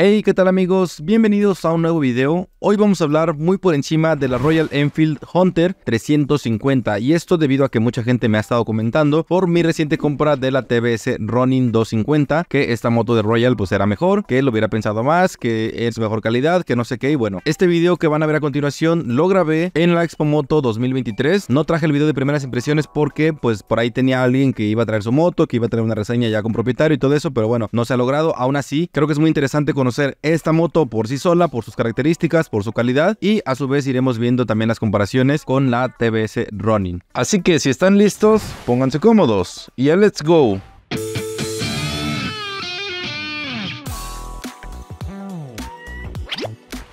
Hey, ¿qué tal amigos? Bienvenidos a un nuevo video. Hoy vamos a hablar muy por encima de la Royal Enfield Hunter 350 y esto debido a que mucha gente me ha estado comentando por mi reciente compra de la TBS Running 250 que esta moto de Royal pues era mejor, que lo hubiera pensado más, que es mejor calidad, que no sé qué y bueno. Este video que van a ver a continuación lo grabé en la Expo Moto 2023. No traje el video de primeras impresiones porque pues por ahí tenía alguien que iba a traer su moto, que iba a traer una reseña ya con propietario y todo eso, pero bueno, no se ha logrado. Aún así, creo que es muy interesante con esta moto por sí sola, por sus características, por su calidad y a su vez iremos viendo también las comparaciones con la TBS running Así que si están listos, pónganse cómodos y ya let's go.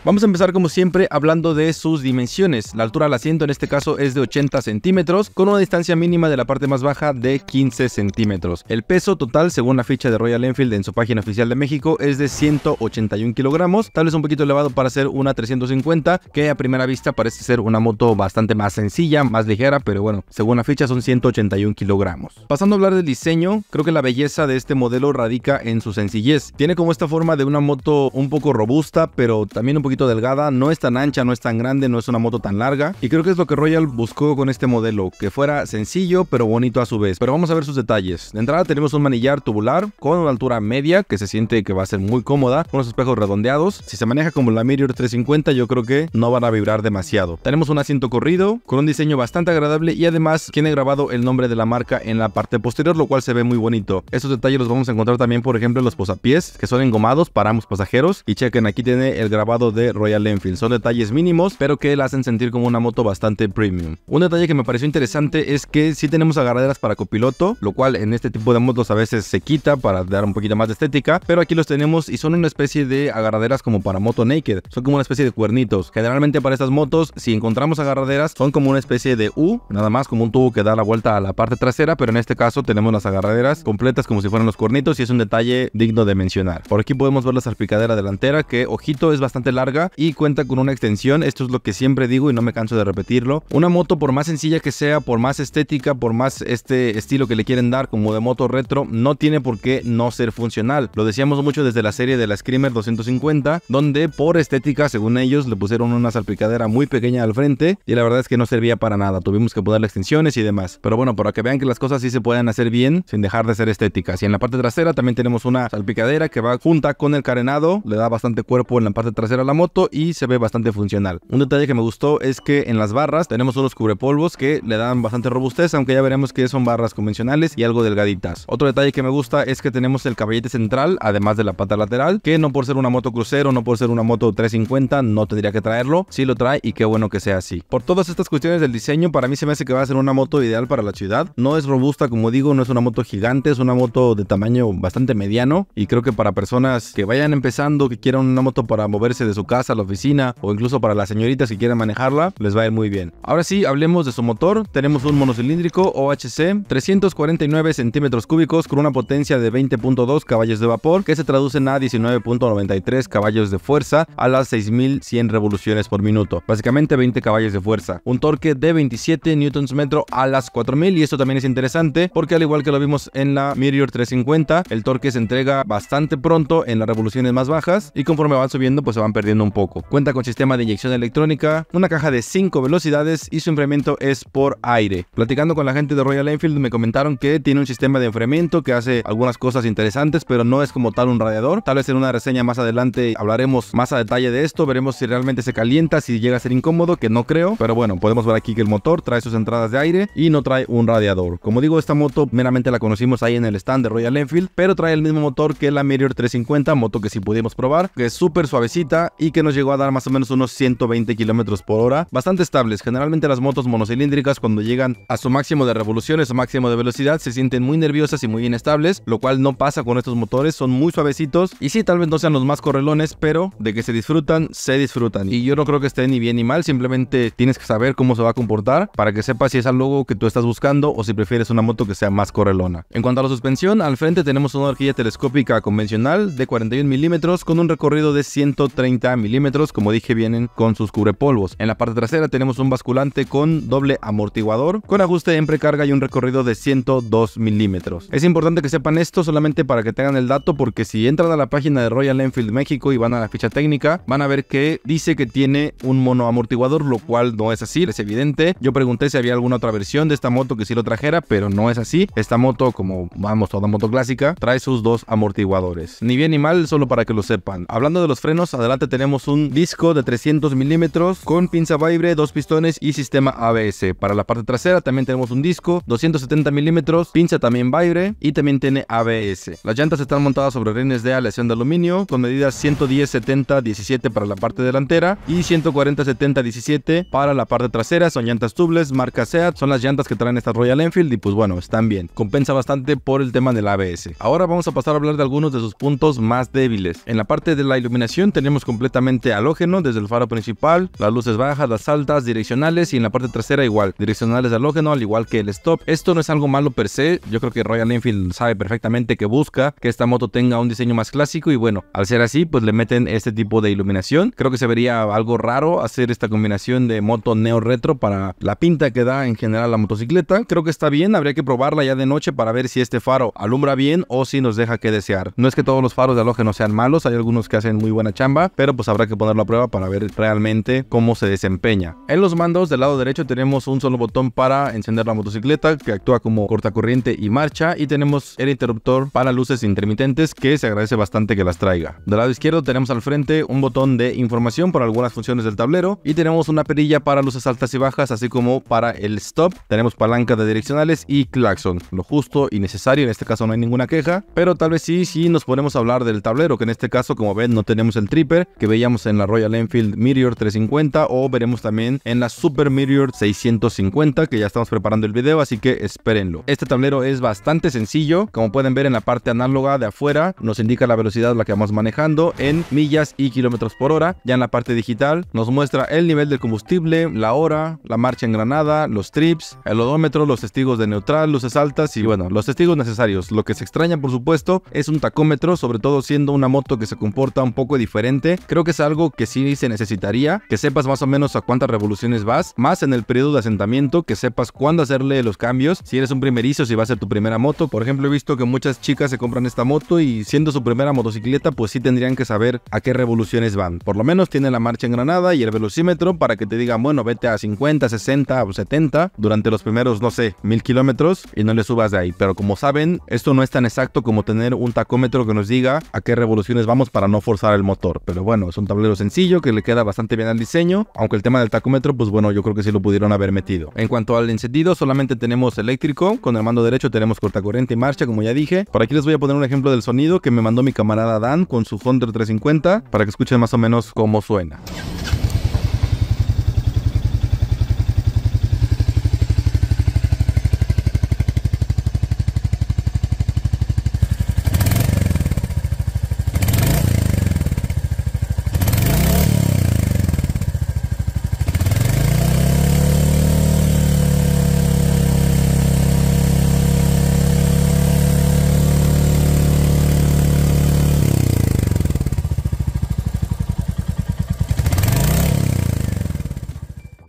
Vamos a empezar como siempre hablando de sus dimensiones. La altura del asiento en este caso es de 80 centímetros con una distancia mínima de la parte más baja de 15 centímetros. El peso total según la ficha de Royal Enfield en su página oficial de México es de 181 kilogramos, tal vez un poquito elevado para ser una 350 que a primera vista parece ser una moto bastante más sencilla, más ligera, pero bueno, según la ficha son 181 kilogramos. Pasando a hablar del diseño, creo que la belleza de este modelo radica en su sencillez. Tiene como esta forma de una moto un poco robusta, pero también un poquito delgada, no es tan ancha, no es tan grande, no es una moto tan larga. Y creo que es lo que Royal buscó con este modelo, que fuera sencillo pero bonito a su vez. Pero vamos a ver sus detalles. De entrada tenemos un manillar tubular con una altura media que se siente que va a ser muy cómoda, unos espejos redondeados. Si se maneja como la Mirror 350 yo creo que no van a vibrar demasiado. Tenemos un asiento corrido con un diseño bastante agradable y además tiene grabado el nombre de la marca en la parte posterior, lo cual se ve muy bonito. Estos detalles los vamos a encontrar también por ejemplo en los posapiés que son engomados para ambos pasajeros y chequen aquí tiene el grabado de Royal Enfield. Son detalles mínimos, pero que la hacen sentir como una moto bastante premium. Un detalle que me pareció interesante es que si tenemos agarraderas para copiloto, lo cual en este tipo de motos a veces se quita para dar un poquito más de estética, pero aquí los tenemos y son una especie de agarraderas como para moto naked. Son como una especie de cuernitos. Generalmente para estas motos, si encontramos agarraderas, son como una especie de U, nada más como un tubo que da la vuelta a la parte trasera, pero en este caso tenemos las agarraderas completas como si fueran los cuernitos y es un detalle digno de mencionar. Por aquí podemos ver la salpicadera delantera que, ojito, es bastante larga y cuenta con una extensión, esto es lo que siempre digo y no me canso de repetirlo. Una moto por más sencilla que sea, por más estética, por más este estilo que le quieren dar como de moto retro, no tiene por qué no ser funcional. Lo decíamos mucho desde la serie de la Screamer 250, donde por estética, según ellos, le pusieron una salpicadera muy pequeña al frente y la verdad es que no servía para nada, tuvimos que ponerle extensiones y demás. Pero bueno, para que vean que las cosas sí se pueden hacer bien sin dejar de ser estéticas. Y en la parte trasera también tenemos una salpicadera que va junta con el carenado, le da bastante cuerpo en la parte trasera a la moto y se ve bastante funcional. Un detalle que me gustó es que en las barras tenemos unos cubrepolvos que le dan bastante robustez, aunque ya veremos que son barras convencionales y algo delgaditas. Otro detalle que me gusta es que tenemos el caballete central, además de la pata lateral, que no por ser una moto crucero, no por ser una moto 350, no tendría que traerlo. si lo trae y qué bueno que sea así. Por todas estas cuestiones del diseño, para mí se me hace que va a ser una moto ideal para la ciudad. No es robusta, como digo, no es una moto gigante, es una moto de tamaño bastante mediano y creo que para personas que vayan empezando, que quieran una moto para moverse de su casa, la oficina o incluso para las señoritas que quieran manejarla, les va a ir muy bien. Ahora sí, hablemos de su motor. Tenemos un monocilíndrico OHC 349 centímetros cúbicos con una potencia de 20.2 caballos de vapor que se traducen a 19.93 caballos de fuerza a las 6100 revoluciones por minuto. Básicamente 20 caballos de fuerza. Un torque de 27 newtons metro a las 4000 y esto también es interesante porque al igual que lo vimos en la Mirior 350, el torque se entrega bastante pronto en las revoluciones más bajas y conforme van subiendo pues se van perdiendo un poco. Cuenta con sistema de inyección electrónica, una caja de 5 velocidades y su enfriamiento es por aire. Platicando con la gente de Royal Enfield me comentaron que tiene un sistema de enfriamiento que hace algunas cosas interesantes, pero no es como tal un radiador. Tal vez en una reseña más adelante hablaremos más a detalle de esto, veremos si realmente se calienta, si llega a ser incómodo, que no creo, pero bueno, podemos ver aquí que el motor trae sus entradas de aire y no trae un radiador. Como digo, esta moto meramente la conocimos ahí en el stand de Royal Enfield, pero trae el mismo motor que la Meteor 350, moto que sí pudimos probar, que es súper suavecita y que nos llegó a dar más o menos unos 120 kilómetros por hora, bastante estables. Generalmente las motos monocilíndricas cuando llegan a su máximo de revoluciones o máximo de velocidad se sienten muy nerviosas y muy inestables, lo cual no pasa con estos motores, son muy suavecitos y sí, tal vez no sean los más correlones, pero de que se disfrutan, se disfrutan. Y yo no creo que esté ni bien ni mal, simplemente tienes que saber cómo se va a comportar para que sepas si es algo que tú estás buscando o si prefieres una moto que sea más correlona. En cuanto a la suspensión, al frente tenemos una horquilla telescópica convencional de 41 milímetros con un recorrido de 130 milímetros, como dije vienen con sus cubrepolvos. En la parte trasera tenemos un basculante con doble amortiguador, con ajuste en precarga y un recorrido de 102 milímetros. Es importante que sepan esto solamente para que tengan el dato porque si entran a la página de Royal Enfield México y van a la ficha técnica, van a ver que dice que tiene un mono amortiguador, lo cual no es así, es evidente. Yo pregunté si había alguna otra versión de esta moto que sí lo trajera, pero no es así. Esta moto, como vamos, toda moto clásica, trae sus dos amortiguadores. Ni bien ni mal, solo para que lo sepan. Hablando de los frenos, adelante tenemos tenemos un disco de 300 milímetros con pinza Vibre, dos pistones y sistema ABS. Para la parte trasera también tenemos un disco, 270 milímetros, pinza también Vibre y también tiene ABS. Las llantas están montadas sobre rines de aleación de aluminio con medidas 110-70-17 para la parte delantera y 140-70-17 para la parte trasera. Son llantas tubles marca SEAT, son las llantas que traen esta Royal Enfield y pues bueno, están bien. Compensa bastante por el tema del ABS. Ahora vamos a pasar a hablar de algunos de sus puntos más débiles. En la parte de la iluminación tenemos completamente alógeno halógeno desde el faro principal, las luces bajas, las altas, direccionales y en la parte trasera igual, direccionales de halógeno al igual que el stop. Esto no es algo malo per se, yo creo que Royal Enfield sabe perfectamente que busca que esta moto tenga un diseño más clásico y bueno, al ser así pues le meten este tipo de iluminación. Creo que se vería algo raro hacer esta combinación de moto neo retro para la pinta que da en general la motocicleta. Creo que está bien, habría que probarla ya de noche para ver si este faro alumbra bien o si nos deja que desear. No es que todos los faros de halógeno sean malos, hay algunos que hacen muy buena chamba, pero pues pues habrá que ponerlo a prueba para ver realmente cómo se desempeña. En los mandos del lado derecho tenemos un solo botón para encender la motocicleta que actúa como corta corriente y marcha y tenemos el interruptor para luces intermitentes que se agradece bastante que las traiga. Del lado izquierdo tenemos al frente un botón de información para algunas funciones del tablero y tenemos una perilla para luces altas y bajas así como para el stop. Tenemos palanca de direccionales y claxon, lo justo y necesario, en este caso no hay ninguna queja, pero tal vez sí, si nos ponemos a hablar del tablero que en este caso como ven no tenemos el tripper veíamos en la Royal Enfield Mirror 350 o veremos también en la Super Mirror 650 que ya estamos preparando el video, así que espérenlo. Este tablero es bastante sencillo, como pueden ver en la parte análoga de afuera nos indica la velocidad a la que vamos manejando en millas y kilómetros por hora, ya en la parte digital nos muestra el nivel del combustible, la hora, la marcha en granada, los trips, el odómetro, los testigos de neutral, luces altas y bueno, los testigos necesarios. Lo que se extraña por supuesto es un tacómetro, sobre todo siendo una moto que se comporta un poco diferente, Creo que es algo que sí se necesitaría, que sepas más o menos a cuántas revoluciones vas, más en el periodo de asentamiento, que sepas cuándo hacerle los cambios, si eres un primerizo, si va a ser tu primera moto. Por ejemplo, he visto que muchas chicas se compran esta moto y siendo su primera motocicleta, pues sí tendrían que saber a qué revoluciones van. Por lo menos tiene la marcha en Granada y el velocímetro para que te digan, bueno, vete a 50, 60 o 70 durante los primeros, no sé, mil kilómetros y no le subas de ahí. Pero como saben, esto no es tan exacto como tener un tacómetro que nos diga a qué revoluciones vamos para no forzar el motor. Pero bueno, es un tablero sencillo que le queda bastante bien al diseño, aunque el tema del tacómetro, pues bueno, yo creo que sí lo pudieron haber metido. En cuanto al encendido, solamente tenemos eléctrico, con el mando derecho tenemos corta corriente y marcha, como ya dije. Por aquí les voy a poner un ejemplo del sonido que me mandó mi camarada Dan con su Honda 350 para que escuchen más o menos cómo suena.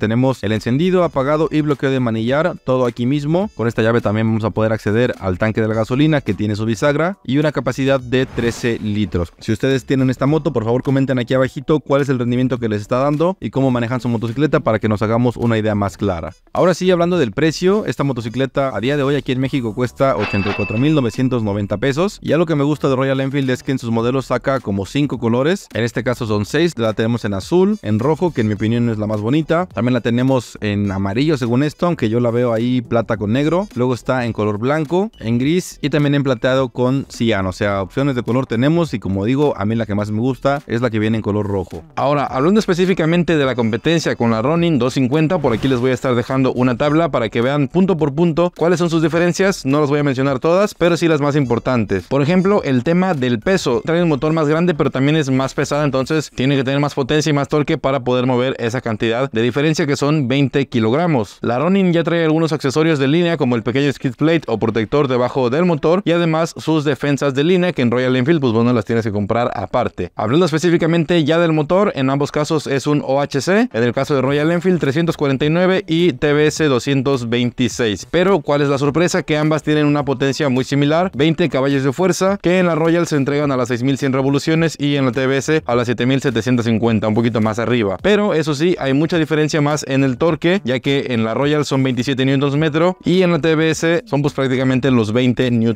tenemos el encendido, apagado y bloqueo de manillar, todo aquí mismo. Con esta llave también vamos a poder acceder al tanque de la gasolina que tiene su bisagra y una capacidad de 13 litros. Si ustedes tienen esta moto, por favor comenten aquí abajito cuál es el rendimiento que les está dando y cómo manejan su motocicleta para que nos hagamos una idea más clara. Ahora sí, hablando del precio, esta motocicleta a día de hoy aquí en México cuesta 84.990 pesos. Y lo que me gusta de Royal Enfield es que en sus modelos saca como 5 colores. En este caso son 6, la tenemos en azul, en rojo, que en mi opinión es la más bonita. También la tenemos en amarillo según esto, aunque yo la veo ahí plata con negro. Luego está en color blanco, en gris y también en plateado con cian. O sea, opciones de color tenemos y como digo, a mí la que más me gusta es la que viene en color rojo. Ahora, hablando específicamente de la competencia con la Ronin 250, por aquí les voy a estar dejando una tabla para que vean punto por punto cuáles son sus diferencias. No las voy a mencionar todas, pero sí las más importantes. Por ejemplo, el tema del peso. Trae un motor más grande, pero también es más pesada, entonces tiene que tener más potencia y más torque para poder mover esa cantidad de diferencia que son 20 kilogramos. La Ronin ya trae algunos accesorios de línea como el pequeño skid plate o protector debajo del motor y además sus defensas de línea que en Royal Enfield pues bueno las tienes que comprar aparte. Hablando específicamente ya del motor, en ambos casos es un OHC, en el caso de Royal Enfield 349 y TBS 226. Pero cuál es la sorpresa que ambas tienen una potencia muy similar, 20 caballos de fuerza que en la Royal se entregan a las 6100 revoluciones y en la TBS a las 7750, un poquito más arriba. Pero eso sí, hay mucha diferencia más en el torque, ya que en la Royal son 27 Nm, y en la TBS son pues prácticamente los 20 Nm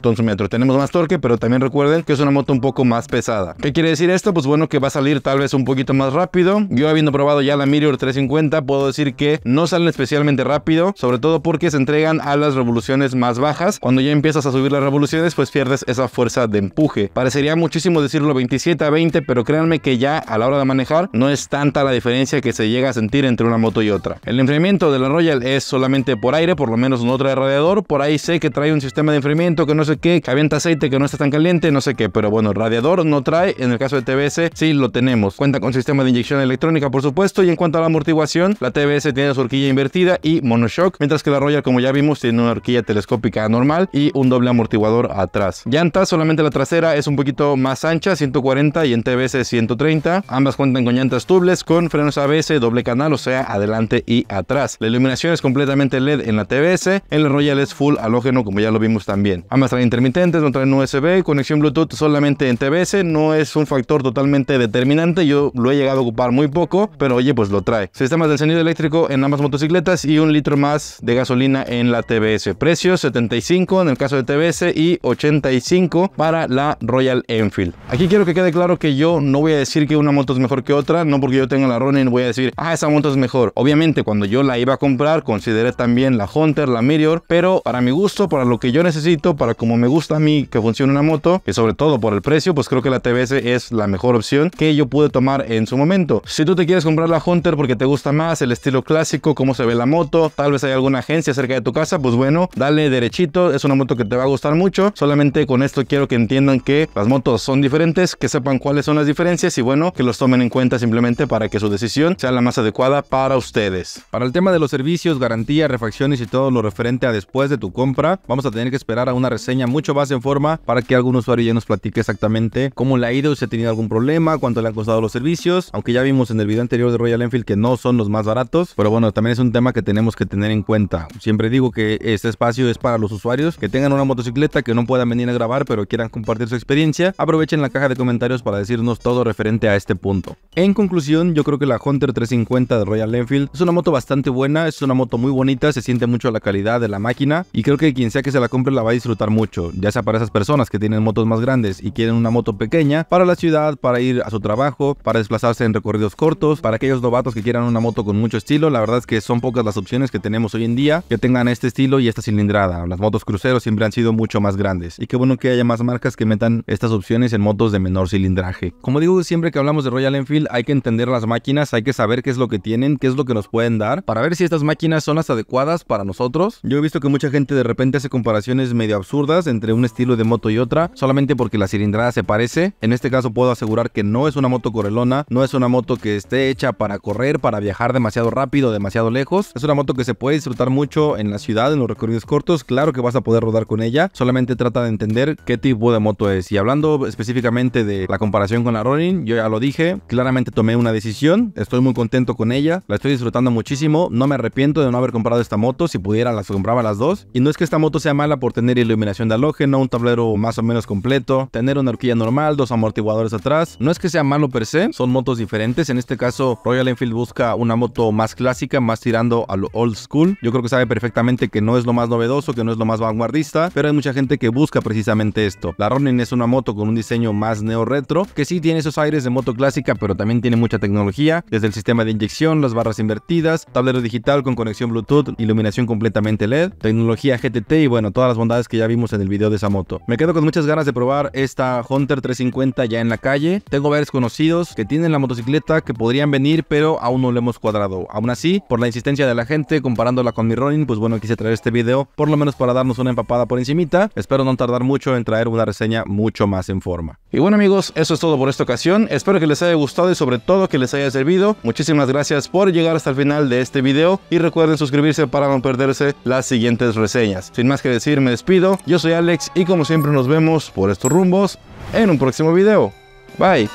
Tenemos más torque, pero también recuerden que es una moto un poco más pesada. ¿Qué quiere decir esto? Pues bueno, que va a salir tal vez un poquito más rápido. Yo habiendo probado ya la Mirror 350, puedo decir que no salen especialmente rápido, sobre todo porque se entregan a las revoluciones más bajas. Cuando ya empiezas a subir las revoluciones, pues pierdes esa fuerza de empuje. Parecería muchísimo decirlo 27 a 20, pero créanme que ya a la hora de manejar no es tanta la diferencia que se llega a sentir entre una moto y otra. El enfriamiento de la Royal es solamente por aire, por lo menos no trae radiador. Por ahí sé que trae un sistema de enfriamiento que no sé qué, que avienta aceite que no está tan caliente, no sé qué, pero bueno, radiador no trae. En el caso de TBS sí lo tenemos. Cuenta con sistema de inyección electrónica, por supuesto, y en cuanto a la amortiguación, la TBS tiene su horquilla invertida y monoshock, mientras que la Royal, como ya vimos, tiene una horquilla telescópica normal y un doble amortiguador atrás. Llantas, solamente la trasera es un poquito más ancha, 140 y en TBS 130. Ambas cuentan con llantas tubles con frenos ABS doble canal, o sea, adelante adelante y atrás. La iluminación es completamente LED en la TBS, en la Royal es full halógeno como ya lo vimos también. Ambas traen intermitentes, no traen USB, conexión Bluetooth solamente en TBS, no es un factor totalmente determinante, yo lo he llegado a ocupar muy poco, pero oye pues lo trae. Sistemas de encendido eléctrico en ambas motocicletas y un litro más de gasolina en la TBS. Precios 75 en el caso de TBS y 85 para la Royal Enfield. Aquí quiero que quede claro que yo no voy a decir que una moto es mejor que otra, no porque yo tenga la Ronin voy a decir, ah, esa moto es mejor Obviamente cuando yo la iba a comprar consideré también la Hunter, la Meteor, pero para mi gusto, para lo que yo necesito, para cómo me gusta a mí que funcione una moto, y sobre todo por el precio, pues creo que la TBS es la mejor opción que yo pude tomar en su momento. Si tú te quieres comprar la Hunter porque te gusta más el estilo clásico, cómo se ve la moto, tal vez hay alguna agencia cerca de tu casa, pues bueno, dale derechito, es una moto que te va a gustar mucho, solamente con esto quiero que entiendan que las motos son diferentes, que sepan cuáles son las diferencias y bueno, que los tomen en cuenta simplemente para que su decisión sea la más adecuada para ustedes ustedes. Para el tema de los servicios, garantía, refacciones y todo lo referente a después de tu compra, vamos a tener que esperar a una reseña mucho más en forma para que algún usuario ya nos platique exactamente cómo le ha ido, si ha tenido algún problema, cuánto le han costado los servicios, aunque ya vimos en el video anterior de Royal Enfield que no son los más baratos, pero bueno, también es un tema que tenemos que tener en cuenta. Siempre digo que este espacio es para los usuarios que tengan una motocicleta que no puedan venir a grabar pero quieran compartir su experiencia, aprovechen la caja de comentarios para decirnos todo referente a este punto. En conclusión, yo creo que la Hunter 350 de Royal Enfield es una moto bastante buena, es una moto muy bonita, se siente mucho la calidad de la máquina y creo que quien sea que se la compre la va a disfrutar mucho, ya sea para esas personas que tienen motos más grandes y quieren una moto pequeña para la ciudad, para ir a su trabajo, para desplazarse en recorridos cortos, para aquellos novatos que quieran una moto con mucho estilo, la verdad es que son pocas las opciones que tenemos hoy en día que tengan este estilo y esta cilindrada. Las motos cruceros siempre han sido mucho más grandes y qué bueno que haya más marcas que metan estas opciones en motos de menor cilindraje. Como digo, siempre que hablamos de Royal Enfield hay que entender las máquinas, hay que saber qué es lo que tienen, qué es lo que nos pueden dar para ver si estas máquinas son las adecuadas para nosotros. Yo he visto que mucha gente de repente hace comparaciones medio absurdas entre un estilo de moto y otra, solamente porque la cilindrada se parece. En este caso puedo asegurar que no es una moto corelona, no es una moto que esté hecha para correr, para viajar demasiado rápido, demasiado lejos. Es una moto que se puede disfrutar mucho en la ciudad, en los recorridos cortos. Claro que vas a poder rodar con ella, solamente trata de entender qué tipo de moto es. Y hablando específicamente de la comparación con la Ronin, yo ya lo dije, claramente tomé una decisión, estoy muy contento con ella, la estoy disfrutando muchísimo. No me arrepiento de no haber comprado esta moto. Si pudiera, las compraba las dos. Y no es que esta moto sea mala por tener iluminación de halógeno, un tablero más o menos completo, tener una horquilla normal, dos amortiguadores atrás. No es que sea malo per se, son motos diferentes. En este caso, Royal Enfield busca una moto más clásica, más tirando a lo old school. Yo creo que sabe perfectamente que no es lo más novedoso, que no es lo más vanguardista, pero hay mucha gente que busca precisamente esto. La Ronin es una moto con un diseño más neo retro, que sí tiene esos aires de moto clásica, pero también tiene mucha tecnología, desde el sistema de inyección, las barras tablero digital con conexión Bluetooth, iluminación completamente LED, tecnología GTT y bueno, todas las bondades que ya vimos en el video de esa moto. Me quedo con muchas ganas de probar esta Hunter 350 ya en la calle. Tengo varios conocidos que tienen la motocicleta que podrían venir, pero aún no lo hemos cuadrado. Aún así, por la insistencia de la gente comparándola con mi Ronin, pues bueno, quise traer este video por lo menos para darnos una empapada por encimita. Espero no tardar mucho en traer una reseña mucho más en forma. Y bueno amigos, eso es todo por esta ocasión. Espero que les haya gustado y sobre todo que les haya servido. Muchísimas gracias por llegar hasta el final de este video y recuerden suscribirse para no perderse las siguientes reseñas. Sin más que decir, me despido. Yo soy Alex y como siempre nos vemos por estos rumbos en un próximo video. Bye.